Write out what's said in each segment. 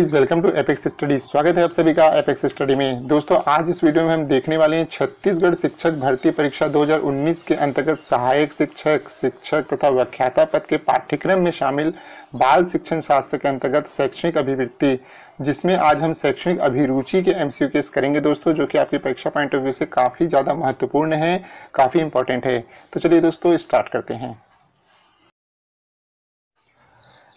guys welcome to Apex Study स्वागत है आप सभी का एपेक्स स्टडी में दोस्तों आज इस वीडियो में हम देखने वाले हैं छत्तीसगढ़ शिक्षक भर्ती परीक्षा 2019 के अंतर्गत सहायक शिक्षक शिक्षक तथा व्याख्याता पद के पाठ्यक्रम में शामिल बाल शिक्षण शास्त्र के अंतर्गत शैक्षणिक अभिवृत्ति जिसमें आज हम शैक्षणिक अभिरुचि के एम केस करेंगे दोस्तों जो कि आपकी परीक्षा पॉइंट ऑफ व्यू से काफ़ी ज़्यादा महत्वपूर्ण है काफ़ी इंपॉर्टेंट है तो चलिए दोस्तों स्टार्ट करते हैं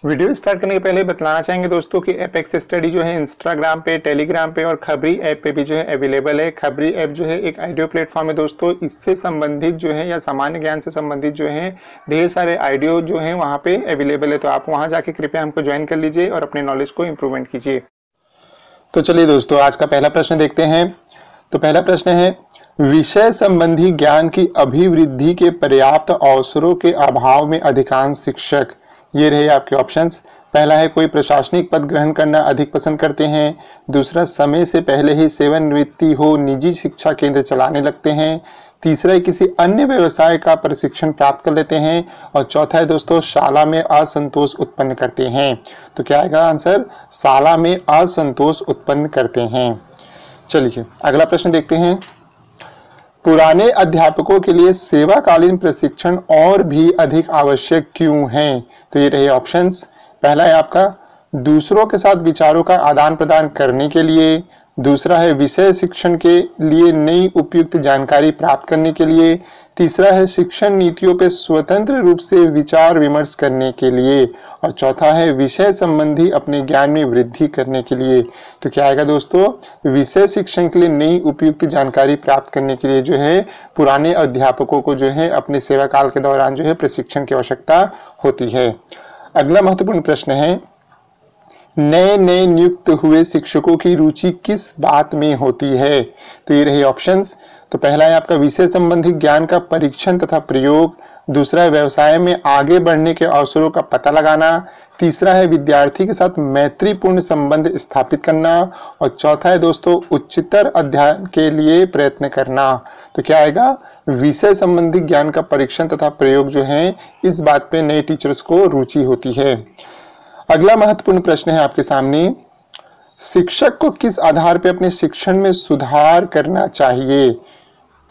वीडियो स्टार्ट करने के पहले बतलाना चाहेंगे दोस्तों कि एपेक्स स्टडी जो है इंस्टाग्राम पे टेलीग्राम पे और खबरी ऐप पे भी जो है अवेलेबल है खबरी ऐप जो है एक आइडियो प्लेटफॉर्म है दोस्तों इससे संबंधित जो है या सामान्य ज्ञान से संबंधित जो है ढेर सारे आइडियो जो है वहाँ पे अवेलेबल है तो आप वहाँ जाके कृपया हमको ज्वाइन कर लीजिए और अपने नॉलेज को इम्प्रूवमेंट कीजिए तो चलिए दोस्तों आज का पहला प्रश्न देखते हैं तो पहला प्रश्न है विषय संबंधी ज्ञान की अभिवृद्धि के पर्याप्त अवसरों के अभाव में अधिकांश शिक्षक ये रहे आपके ऑप्शंस पहला है कोई प्रशासनिक पद ग्रहण करना अधिक पसंद करते हैं दूसरा समय से पहले ही सेवानिवृत्ति हो निजी शिक्षा केंद्र चलाने लगते हैं तीसरा है किसी अन्य व्यवसाय का प्रशिक्षण प्राप्त कर लेते हैं और चौथा है दोस्तों शाला में असंतोष उत्पन्न करते हैं तो क्या आएगा आंसर शाला में असंतोष उत्पन्न करते हैं चलिए अगला प्रश्न देखते हैं पुराने अध्यापकों के लिए सेवाकालीन प्रशिक्षण और भी अधिक आवश्यक क्यों है तो ये रहे ऑप्शंस पहला है आपका दूसरों के साथ विचारों का आदान प्रदान करने के लिए दूसरा है विषय शिक्षण के लिए नई उपयुक्त जानकारी प्राप्त करने के लिए तीसरा है शिक्षण नीतियों पर स्वतंत्र रूप से विचार विमर्श करने के लिए और चौथा है विषय संबंधी अपने ज्ञान में वृद्धि करने के लिए तो क्या आएगा दोस्तों विषय शिक्षण के लिए नई उपयुक्त जानकारी प्राप्त करने के लिए जो है पुराने अध्यापकों को जो है अपने सेवा काल के दौरान जो है प्रशिक्षण की आवश्यकता होती है अगला महत्वपूर्ण प्रश्न है नए नए नियुक्त हुए शिक्षकों की रुचि किस बात में होती है तो ये रही ऑप्शंस तो पहला है आपका विषय संबंधी ज्ञान का परीक्षण तथा प्रयोग दूसरा है व्यवसाय में आगे बढ़ने के अवसरों का पता लगाना तीसरा है विद्यार्थी के साथ मैत्रीपूर्ण संबंध स्थापित करना और चौथा है दोस्तों उच्चतर अध्ययन के लिए प्रयत्न करना तो क्या आएगा विषय संबंधी ज्ञान का परीक्षण तथा प्रयोग जो है इस बात पे नए टीचर्स को रुचि होती है अगला महत्वपूर्ण प्रश्न है आपके सामने शिक्षक को किस आधार पर अपने शिक्षण में सुधार करना चाहिए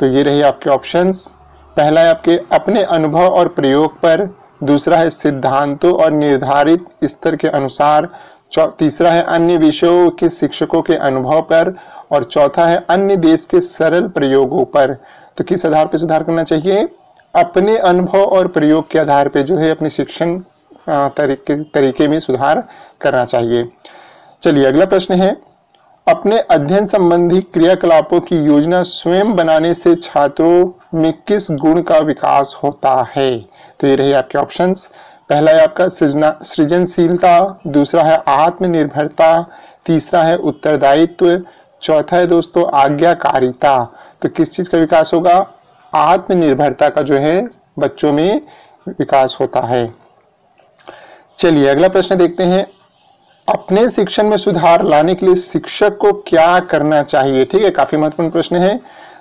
तो ये रही आपके ऑप्शंस पहला है आपके अपने अनुभव और प्रयोग पर दूसरा है सिद्धांतों और निर्धारित स्तर के अनुसार तीसरा है अन्य विषयों के शिक्षकों के अनुभव पर और चौथा है अन्य देश के सरल प्रयोगों पर तो किस आधार पर सुधार करना चाहिए अपने अनुभव और प्रयोग के आधार पर जो है अपने शिक्षण तरीके तरीके में सुधार करना चाहिए चलिए अगला प्रश्न है अपने अध्ययन संबंधी क्रियाकलापों की योजना स्वयं बनाने से छात्रों में किस गुण का विकास होता है तो ये रहे आपके ऑप्शंस पहला है आपका सृजनशीलता दूसरा है आत्मनिर्भरता तीसरा है उत्तरदायित्व चौथा है दोस्तों आज्ञाकारिता तो किस चीज़ का विकास होगा आत्मनिर्भरता का जो है बच्चों में विकास होता है चलिए अगला प्रश्न देखते हैं अपने शिक्षण में सुधार लाने के लिए शिक्षक को क्या करना चाहिए ठीक है काफी महत्वपूर्ण प्रश्न है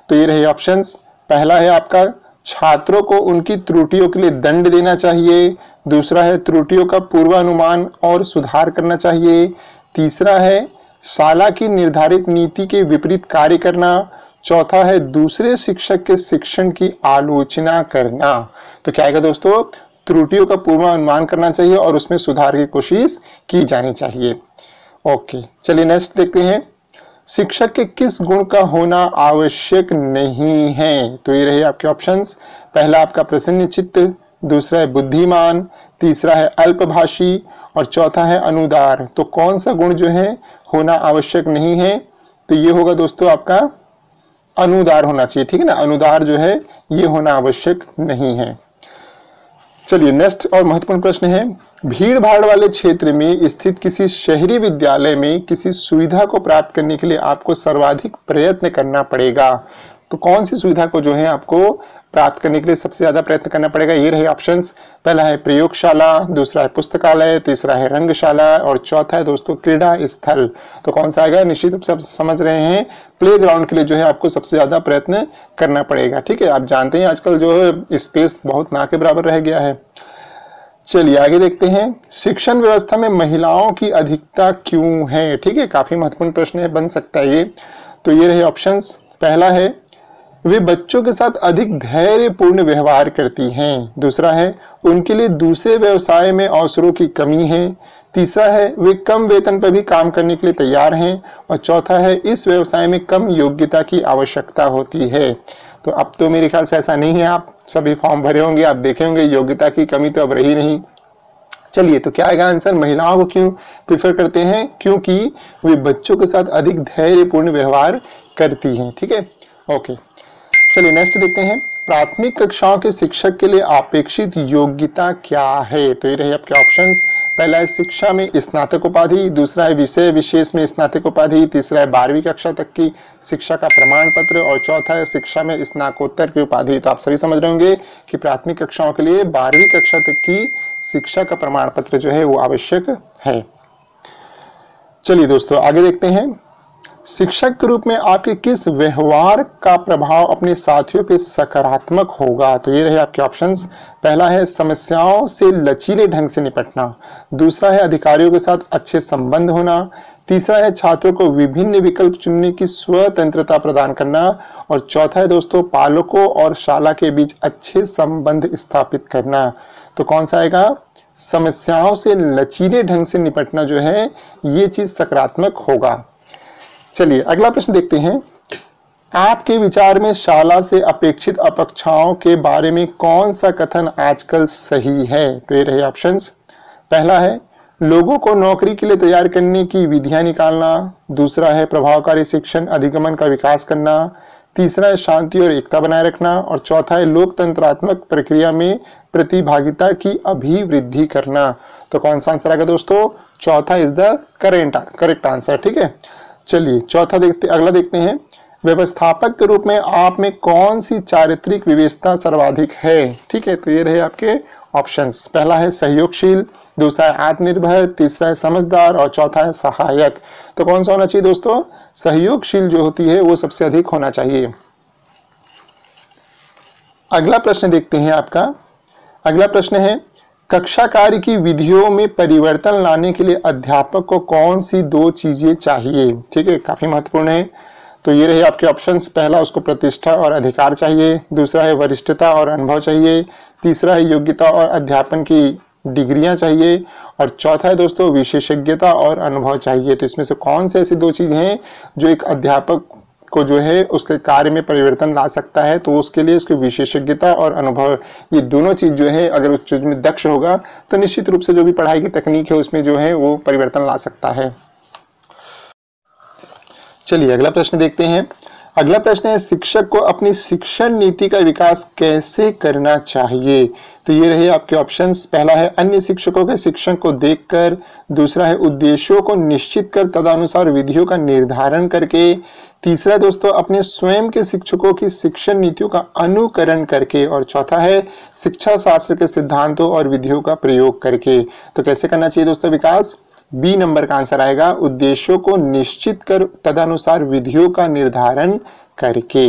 तो ये रहे ऑप्शन पहला है आपका छात्रों को उनकी त्रुटियों के लिए दंड देना चाहिए दूसरा है त्रुटियों का पूर्वानुमान और सुधार करना चाहिए तीसरा है शाला की निर्धारित नीति के विपरीत कार्य करना चौथा है दूसरे शिक्षक के शिक्षण की आलोचना करना तो क्या आएगा दोस्तों त्रुटियों का पूर्वानुमान करना चाहिए और उसमें सुधार की कोशिश की जानी चाहिए ओके चलिए नेक्स्ट देखते हैं शिक्षक के किस गुण का होना आवश्यक नहीं है तो ये रहे आपके ऑप्शंस पहला आपका प्रसन्न चित्त दूसरा है बुद्धिमान तीसरा है अल्पभाषी और चौथा है अनुदार तो कौन सा गुण जो है होना आवश्यक नहीं है तो ये होगा दोस्तों आपका अनुदार होना चाहिए ठीक है ना अनुदार जो है ये होना आवश्यक नहीं है चलिए नेक्स्ट और महत्वपूर्ण प्रश्न है भीड़ भाड़ वाले क्षेत्र में स्थित किसी शहरी विद्यालय में किसी सुविधा को प्राप्त करने के लिए आपको सर्वाधिक प्रयत्न करना पड़ेगा तो कौन सी सुविधा को जो है आपको प्राप्त करने के लिए सबसे ज्यादा प्रयत्न करना पड़ेगा ये रहे ऑप्शन पहला है प्रयोगशाला दूसरा है पुस्तकालय तीसरा है रंगशाला और चौथा है दोस्तों क्रीड़ा स्थल तो कौन सा आएगा निश्चित रूप से आप समझ रहे हैं प्ले ग्राउंड के लिए जो है आपको सबसे ज़्यादा प्रयत्न करना पड़ेगा ठीक है आप जानते हैं आजकल जो है स्पेस बहुत ना के बराबर रह गया है चलिए आगे देखते हैं शिक्षण व्यवस्था में महिलाओं की अधिकता क्यों है ठीक है काफ़ी महत्वपूर्ण प्रश्न है बन सकता है ये तो ये रहे ऑप्शंस पहला है वे बच्चों के साथ अधिक धैर्यपूर्ण व्यवहार करती हैं दूसरा है उनके लिए दूसरे व्यवसाय में अवसरों की कमी है तीसरा है वे कम वेतन पर भी काम करने के लिए तैयार हैं और चौथा है इस व्यवसाय में कम योग्यता की आवश्यकता होती है तो अब तो मेरे ख्याल से ऐसा नहीं है आप सभी फॉर्म भरे होंगे आप देखे होंगे योग्यता की कमी तो अब रही नहीं चलिए तो क्या आएगा आंसर महिलाओं को क्यों प्रिफर करते हैं क्योंकि वे बच्चों के साथ अधिक धैर्यपूर्ण व्यवहार करती हैं ठीक है ओके चलिए नेक्स्ट देखते हैं प्राथमिक कक्षाओं के शिक्षक के लिए अपेक्षित योग्यता क्या है तो ये रहे आपके ऑप्शंस पहला है शिक्षा में स्नातक उपाधि दूसरा है विषय विशेष में स्नातक उपाधि तीसरा है बारहवीं कक्षा तक की शिक्षा का प्रमाण पत्र और चौथा है शिक्षा में स्नातकोत्तर की उपाधि तो आप सभी समझ रहे होंगे कि प्राथमिक कक्षाओं के लिए बारहवीं कक्षा तक की शिक्षा का प्रमाण पत्र जो है वो आवश्यक है चलिए दोस्तों आगे देखते हैं शिक्षक के रूप में आपके किस व्यवहार का प्रभाव अपने साथियों पे सकारात्मक होगा तो ये रहे आपके ऑप्शंस पहला है समस्याओं से लचीले ढंग से निपटना दूसरा है अधिकारियों के साथ अच्छे संबंध होना तीसरा है छात्रों को विभिन्न विकल्प चुनने की स्वतंत्रता प्रदान करना और चौथा है दोस्तों पालकों और शाला के बीच अच्छे संबंध स्थापित करना तो कौन सा आएगा समस्याओं से लचीले ढंग से निपटना जो है ये चीज़ सकारात्मक होगा चलिए अगला प्रश्न देखते हैं आपके विचार में शाला से अपेक्षित अपेक्षाओं के बारे में कौन सा कथन आजकल सही है तो ये रहे ऑप्शंस पहला है लोगों को नौकरी के लिए तैयार करने की विधियां निकालना दूसरा है प्रभावकारी शिक्षण अधिगमन का विकास करना तीसरा है शांति और एकता बनाए रखना और चौथा है लोकतंत्रात्मक प्रक्रिया में प्रतिभागिता की अभिवृद्धि करना तो कौन सा आंसर आएगा दोस्तों चौथा is the current correct answer ठीक है चलिए चौथा देखते अगला देखते हैं व्यवस्थापक के रूप में आप में कौन सी चारित्रिक विवेचता सर्वाधिक है ठीक है तो ये रहे आपके ऑप्शंस पहला है सहयोगशील दूसरा है आत्मनिर्भर तीसरा है समझदार और चौथा है सहायक तो कौन सा होना चाहिए दोस्तों सहयोगशील जो होती है वो सबसे अधिक होना चाहिए अगला प्रश्न देखते हैं आपका अगला प्रश्न है कक्षा कार्य की विधियों में परिवर्तन लाने के लिए अध्यापक को कौन सी दो चीजें चाहिए ठीक है काफी महत्वपूर्ण है तो ये रहे आपके ऑप्शंस पहला उसको प्रतिष्ठा और अधिकार चाहिए दूसरा है वरिष्ठता और अनुभव चाहिए तीसरा है योग्यता और अध्यापन की डिग्रियां चाहिए और चौथा है दोस्तों विशेषज्ञता और अनुभव चाहिए तो इसमें से कौन से ऐसी दो चीज़ हैं जो एक अध्यापक को जो है उसके कार्य में परिवर्तन ला सकता है तो उसके लिए उसकी विशेषज्ञता और अनुभव ये दोनों चीज़ जो है अगर उस चीज़ में दक्ष होगा तो निश्चित रूप से जो भी पढ़ाई की तकनीक है उसमें जो है वो परिवर्तन ला सकता है चलिए अगला प्रश्न देखते हैं अगला प्रश्न है शिक्षक को अपनी शिक्षण नीति का विकास कैसे करना चाहिए तो ये रहे आपके ऑप्शंस पहला है अन्य शिक्षकों के शिक्षण को देखकर दूसरा है उद्देश्यों को निश्चित कर तदनुसार विधियों का निर्धारण करके तीसरा दोस्तों अपने स्वयं के शिक्षकों की शिक्षण नीतियों का अनुकरण करके और चौथा है शिक्षा शास्त्र के सिद्धांतों और विधियों का प्रयोग करके तो कैसे करना चाहिए दोस्तों विकास बी नंबर का आंसर आएगा उद्देश्यों को निश्चित कर तदनुसार विधियों का निर्धारण करके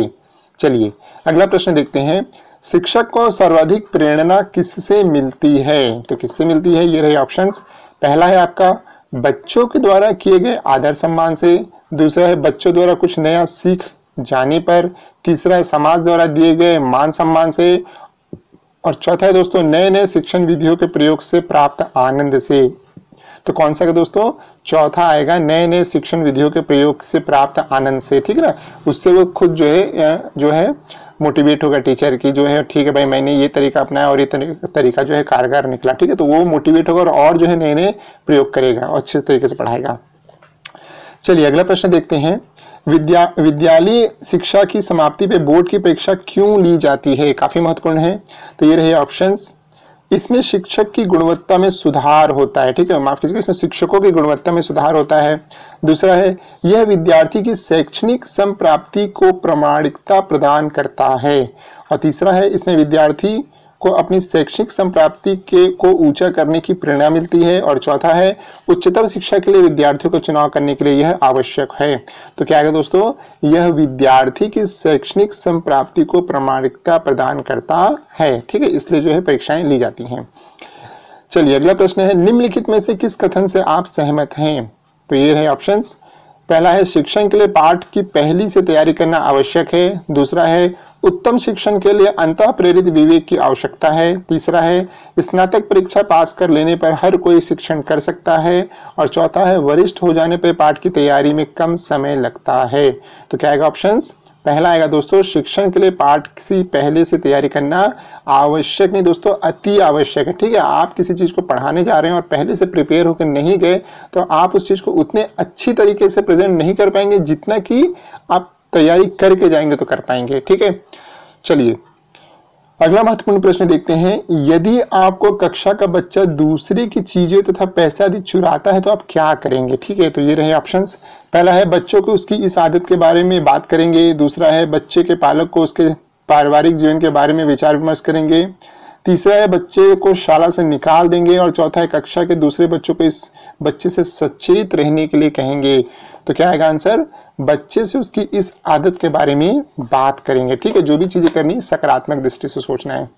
चलिए अगला प्रश्न देखते हैं शिक्षक को सर्वाधिक प्रेरणा किससे मिलती है तो किससे मिलती है ये रहे ऑप्शंस पहला है आपका बच्चों के द्वारा किए गए आदर सम्मान से दूसरा है बच्चों द्वारा कुछ नया सीख जाने पर तीसरा है समाज द्वारा दिए गए मान सम्मान से और चौथा है दोस्तों नए नए शिक्षण विधियों के प्रयोग से प्राप्त आनंद से तो कौन सा दोस्तों चौथा आएगा नए नए शिक्षण विधियों के प्रयोग से प्राप्त आनंद से ठीक है ना उससे वो खुद जो है जो है मोटिवेट होगा टीचर की जो है ठीक है भाई मैंने ये तरीका अपनाया और ये तरीका जो है कारगर निकला ठीक है तो वो मोटिवेट होगा और, और जो है नए नए प्रयोग करेगा और अच्छे तरीके से पढ़ाएगा चलिए अगला प्रश्न देखते हैं विद्या विद्यालय शिक्षा की समाप्ति पे बोर्ड की परीक्षा क्यों ली जाती है काफ़ी महत्वपूर्ण है तो ये रहे ऑप्शंस इसमें शिक्षक की गुणवत्ता में सुधार होता है ठीक है माफ कीजिएगा इसमें शिक्षकों की गुणवत्ता में सुधार होता है दूसरा है यह विद्यार्थी की शैक्षणिक संप्राप्ति को प्रामाणिकता प्रदान करता है और तीसरा है इसमें विद्यार्थी को अपनी शैक्षिक संप्राप्ति के को ऊंचा करने की प्रेरणा मिलती है और चौथा है उच्चतर शिक्षा के लिए विद्यार्थियों को चुनाव करने के लिए यह आवश्यक है तो क्या है दोस्तों यह विद्यार्थी की शैक्षणिक संप्राप्ति को प्रमाणिकता प्रदान करता है ठीक है इसलिए जो है परीक्षाएं ली जाती हैं चलिए अगला प्रश्न है निम्नलिखित में से किस कथन से आप सहमत हैं तो ये रहे ऑप्शन पहला है शिक्षण के लिए पाठ की पहली से तैयारी करना आवश्यक है दूसरा है उत्तम शिक्षण के लिए अंत प्रेरित विवेक की आवश्यकता है तीसरा है स्नातक परीक्षा पास कर लेने पर हर कोई शिक्षण कर सकता है और चौथा है वरिष्ठ हो जाने पर पाठ की तैयारी में कम समय लगता है तो क्या आएगा ऑप्शन पहला आएगा दोस्तों शिक्षण के लिए पाठ किसी पहले से तैयारी करना आवश्यक नहीं दोस्तों अति आवश्यक है ठीक है आप किसी चीज़ को पढ़ाने जा रहे हैं और पहले से प्रिपेयर होकर नहीं गए तो आप उस चीज़ को उतने अच्छी तरीके से प्रेजेंट नहीं कर पाएंगे जितना कि आप तैयारी करके जाएंगे तो कर पाएंगे ठीक है चलिए अगला महत्वपूर्ण प्रश्न देखते हैं यदि आपको कक्षा का बच्चा दूसरे की चीजें तथा पैसा आदि चुराता है तो आप क्या करेंगे ठीक है तो ये रहे ऑप्शंस पहला है बच्चों को उसकी इस आदत के बारे में बात करेंगे दूसरा है बच्चे के पालक को उसके पारिवारिक जीवन के बारे में विचार विमर्श करेंगे तीसरा है बच्चे को शाला से निकाल देंगे और चौथा है कक्षा के दूसरे बच्चों को इस बच्चे से सचेत रहने के लिए कहेंगे तो क्या आएगा आंसर बच्चे से उसकी इस आदत के बारे में बात करेंगे ठीक है जो भी चीजें करनी सकारात्मक दृष्टि से सोचना है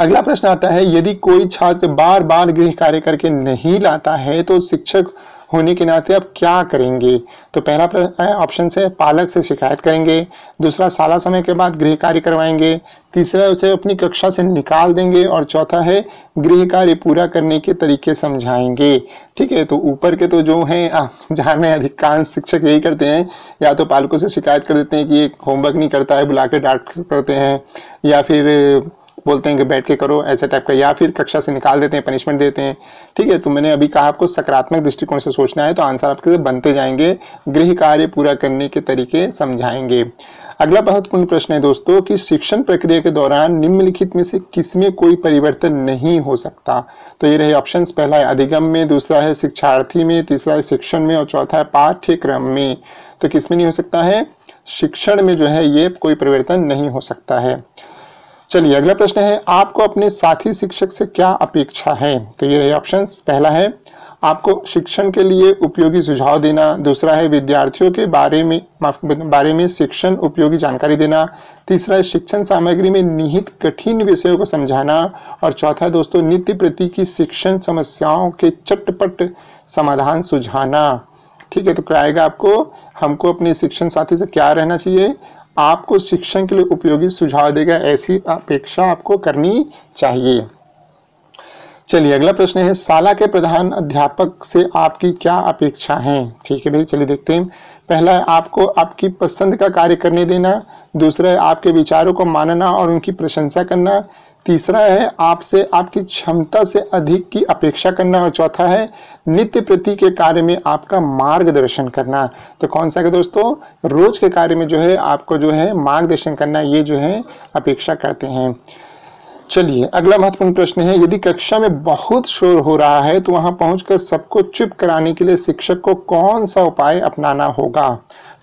अगला प्रश्न आता है यदि कोई छात्र बार बार गृह कार्य करके नहीं लाता है तो शिक्षक होने के नाते अब क्या करेंगे तो पहला ऑप्शन से पालक से शिकायत करेंगे दूसरा साला समय के बाद गृह कार्य करवाएंगे तीसरा उसे अपनी कक्षा से निकाल देंगे और चौथा है गृह कार्य पूरा करने के तरीके समझाएंगे ठीक है तो ऊपर के तो जो हैं जहाँ में अधिकांश शिक्षक यही करते हैं या तो पालकों से शिकायत कर देते हैं कि ये होमवर्क नहीं करता है बुला के डांट करते हैं या फिर बोलते हैं कि बैठ के करो ऐसे टाइप का या फिर कक्षा से निकाल देते हैं पनिशमेंट देते हैं ठीक है तो मैंने अभी कहा आपको सकारात्मक दृष्टिकोण से सोचना है तो आंसर आपके बनते जाएंगे गृह कार्य पूरा करने के तरीके समझाएंगे अगला महत्वपूर्ण प्रश्न है दोस्तों कि शिक्षण प्रक्रिया के दौरान निम्नलिखित में से किसमें कोई परिवर्तन नहीं हो सकता तो ये रहे ऑप्शन पहला है अधिगम में दूसरा है शिक्षार्थी में तीसरा है शिक्षण में और चौथा है पाठ्यक्रम में तो किसमें नहीं हो सकता है शिक्षण में जो है ये कोई परिवर्तन नहीं हो सकता है चलिए अगला प्रश्न है आपको अपने साथी शिक्षक से क्या अपेक्षा है तो ये रहे ऑप्शन पहला है आपको शिक्षण के लिए उपयोगी सुझाव देना दूसरा है विद्यार्थियों के बारे में बारे में शिक्षण उपयोगी जानकारी देना तीसरा है शिक्षण सामग्री में निहित कठिन विषयों को समझाना और चौथा दोस्तों नित्य प्रति की शिक्षण समस्याओं के चटपट समाधान सुझाना ठीक है तो क्या आएगा आपको हमको अपने शिक्षण साथी से क्या रहना चाहिए आपको शिक्षण के लिए उपयोगी सुझाव देगा ऐसी अपेक्षा आपको करनी चाहिए चलिए अगला प्रश्न है शाला के प्रधान अध्यापक से आपकी क्या अपेक्षा है ठीक है भाई चलिए देखते हैं पहला है आपको आपकी पसंद का कार्य करने देना दूसरा है आपके विचारों को मानना और उनकी प्रशंसा करना तीसरा है आपसे आपकी क्षमता से अधिक की अपेक्षा करना और चौथा है नित्य प्रति के कार्य में आपका मार्गदर्शन करना तो कौन सा है दोस्तों रोज के कार्य में जो है आपको जो है मार्गदर्शन करना ये जो है अपेक्षा करते हैं चलिए अगला महत्वपूर्ण प्रश्न है यदि कक्षा में बहुत शोर हो रहा है तो वहां पहुंचकर सबको चुप कराने के लिए शिक्षक को कौन सा उपाय अपनाना होगा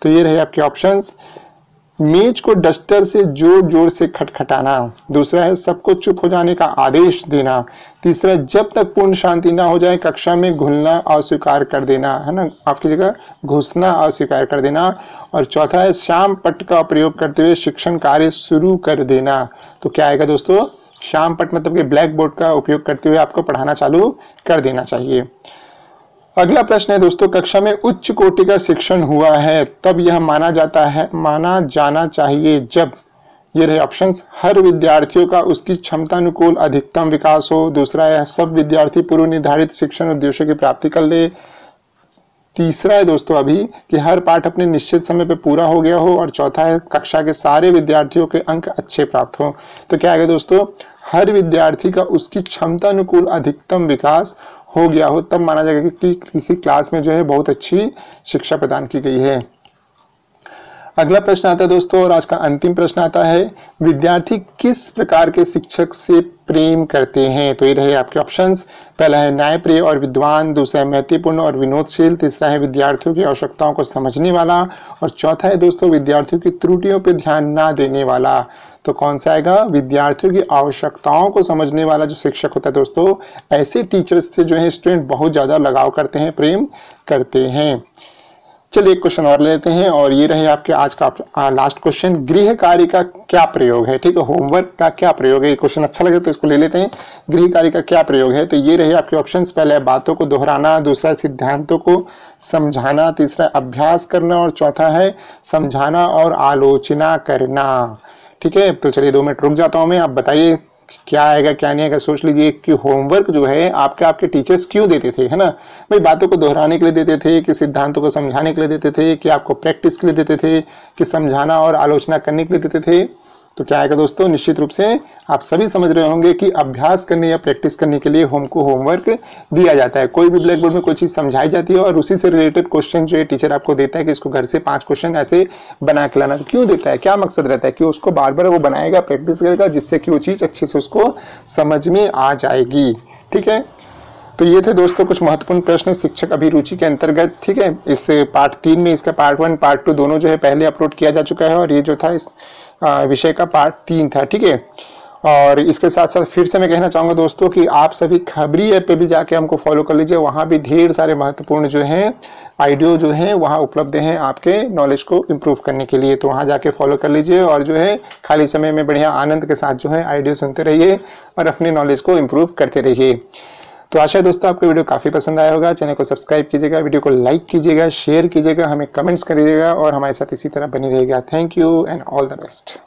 तो ये रहे आपके ऑप्शंस मेज को डस्टर से जोर जोर से खटखटाना दूसरा है सबको चुप हो जाने का आदेश देना तीसरा जब तक पूर्ण शांति ना हो जाए कक्षा में घुलना अस्वीकार कर देना है ना आपकी जगह घुसना अस्वीकार कर देना और चौथा है शाम पट का प्रयोग करते हुए शिक्षण कार्य शुरू कर देना तो क्या आएगा दोस्तों शाम पट मतलब कि ब्लैक बोर्ड का उपयोग करते हुए आपको पढ़ाना चालू कर देना चाहिए अगला प्रश्न है दोस्तों कक्षा में उच्च कोटि का शिक्षण हुआ है तब यह माना जाता है माना जाना चाहिए जब ये रहे ऑप्शंस हर विद्यार्थियों का उसकी क्षमता अनुकूल अधिकतम विकास हो दूसरा है सब विद्यार्थी पूर्व निर्धारित शिक्षण उद्देश्यों की प्राप्ति कर ले तीसरा है दोस्तों अभी कि हर पाठ अपने निश्चित समय पर पूरा हो गया हो और चौथा है कक्षा के सारे विद्यार्थियों के अंक अच्छे प्राप्त हों तो क्या आएगा दोस्तों हर विद्यार्थी का उसकी क्षमता अनुकूल अधिकतम विकास हो गया हो तब माना जाएगा कि किसी क्लास में जो है बहुत अच्छी शिक्षा प्रदान की गई है अगला प्रश्न आता है दोस्तों और आज का अंतिम प्रश्न आता है विद्यार्थी किस प्रकार के शिक्षक से प्रेम करते हैं तो ये रहे आपके ऑप्शंस पहला है न्यायप्रिय और विद्वान दूसरा है महत्वपूर्ण और विनोदशील तीसरा है विद्यार्थियों की आवश्यकताओं को समझने वाला और चौथा है दोस्तों विद्यार्थियों की त्रुटियों पर ध्यान ना देने वाला तो कौन सा आएगा विद्यार्थियों की आवश्यकताओं को समझने वाला जो शिक्षक होता है दोस्तों ऐसे टीचर्स से जो है स्टूडेंट बहुत ज़्यादा लगाव करते हैं प्रेम करते हैं चलिए एक क्वेश्चन और लेते हैं और ये रहे आपके आज का आ, लास्ट क्वेश्चन गृह कार्य का क्या प्रयोग है ठीक है होमवर्क का क्या प्रयोग है ये क्वेश्चन अच्छा लगे तो इसको ले लेते हैं गृह कार्य का क्या प्रयोग है तो ये रहे आपके ऑप्शन पहले बातों को दोहराना दूसरा सिद्धांतों को समझाना तीसरा अभ्यास करना और चौथा है समझाना और आलोचना करना ठीक है तो चलिए दो मिनट रुक जाता हूँ मैं आप बताइए क्या आएगा क्या नहीं आएगा सोच लीजिए कि होमवर्क जो है आपके आपके टीचर्स क्यों देते थे है ना भाई बातों को दोहराने के लिए देते थे कि सिद्धांतों को समझाने के लिए देते थे कि आपको प्रैक्टिस के लिए देते थे कि समझाना और आलोचना करने के लिए देते थे तो क्या आएगा दोस्तों निश्चित रूप से आप सभी समझ रहे होंगे कि अभ्यास करने या प्रैक्टिस करने के लिए होम को होमवर्क दिया जाता है कोई भी ब्लैक बोर्ड में कोई चीज़ समझाई जाती है और उसी से रिलेटेड क्वेश्चन जो है टीचर आपको देता है कि इसको घर से पाँच क्वेश्चन ऐसे बना के लाना तो क्यों देता है क्या मकसद रहता है कि उसको बार बार वो बनाएगा प्रैक्टिस करेगा जिससे कि वो चीज़ अच्छे से उसको समझ में आ जाएगी ठीक है तो ये थे दोस्तों कुछ महत्वपूर्ण प्रश्न शिक्षक अभिरुचि के अंतर्गत ठीक है इस पार्ट तीन में इसका पार्ट वन पार्ट टू दोनों जो है पहले अपलोड किया जा चुका है और ये जो था इस विषय का पार्ट तीन था ठीक है और इसके साथ साथ फिर से मैं कहना चाहूँगा दोस्तों कि आप सभी खबरी ऐप पे भी जाके हमको फॉलो कर लीजिए वहाँ भी ढेर सारे महत्वपूर्ण जो हैं आइडियो जो हैं वहाँ उपलब्ध हैं आपके नॉलेज को इम्प्रूव करने के लिए तो वहाँ जाके फॉलो कर लीजिए और जो है खाली समय में बढ़िया आनंद के साथ जो है आइडियो सुनते रहिए और अपने नॉलेज को इम्प्रूव करते रहिए तो आशा है दोस्तों आपको वीडियो काफ़ी पसंद आया होगा चैनल को सब्सक्राइब कीजिएगा वीडियो को लाइक कीजिएगा शेयर कीजिएगा हमें कमेंट्स करिएगा और हमारे साथ इसी तरह बनी रहेगा thank you and all the best